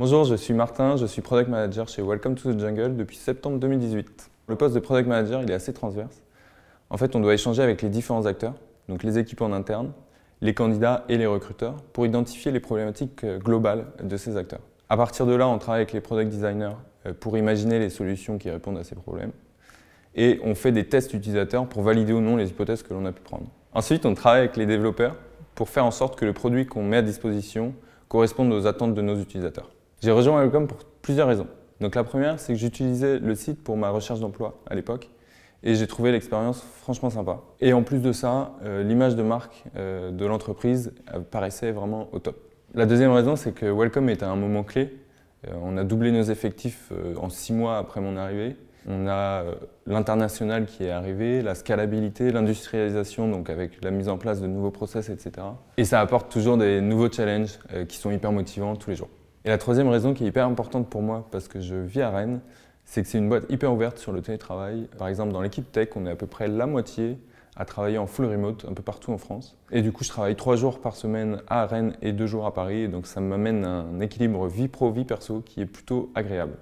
Bonjour, je suis Martin, je suis Product Manager chez Welcome to the Jungle depuis septembre 2018. Le poste de Product Manager, il est assez transverse. En fait, on doit échanger avec les différents acteurs, donc les équipes en interne, les candidats et les recruteurs, pour identifier les problématiques euh, globales de ces acteurs. À partir de là, on travaille avec les product designers euh, pour imaginer les solutions qui répondent à ces problèmes. Et on fait des tests utilisateurs pour valider ou non les hypothèses que l'on a pu prendre. Ensuite, on travaille avec les développeurs pour faire en sorte que le produit qu'on met à disposition corresponde aux attentes de nos utilisateurs. J'ai rejoint Welcome pour plusieurs raisons. Donc la première, c'est que j'utilisais le site pour ma recherche d'emploi à l'époque et j'ai trouvé l'expérience franchement sympa. Et en plus de ça, euh, l'image de marque euh, de l'entreprise euh, paraissait vraiment au top. La deuxième raison, c'est que Welcome à un moment clé. on a doublé nos effectifs en six mois après mon arrivée. On a l'international qui est arrivé, la scalabilité, l'industrialisation, donc avec la mise en place de nouveaux process, etc. Et ça apporte toujours des nouveaux challenges qui sont hyper motivants tous les jours. Et la troisième raison qui est hyper importante pour moi, parce que je vis à Rennes, c'est que c'est une boîte hyper ouverte sur le télétravail. Par exemple, dans l'équipe tech, on est à peu près la moitié à travailler en full remote un peu partout en France. Et du coup, je travaille trois jours par semaine à Rennes et deux jours à Paris. Et donc, ça m'amène à un équilibre vie pro-vie perso qui est plutôt agréable.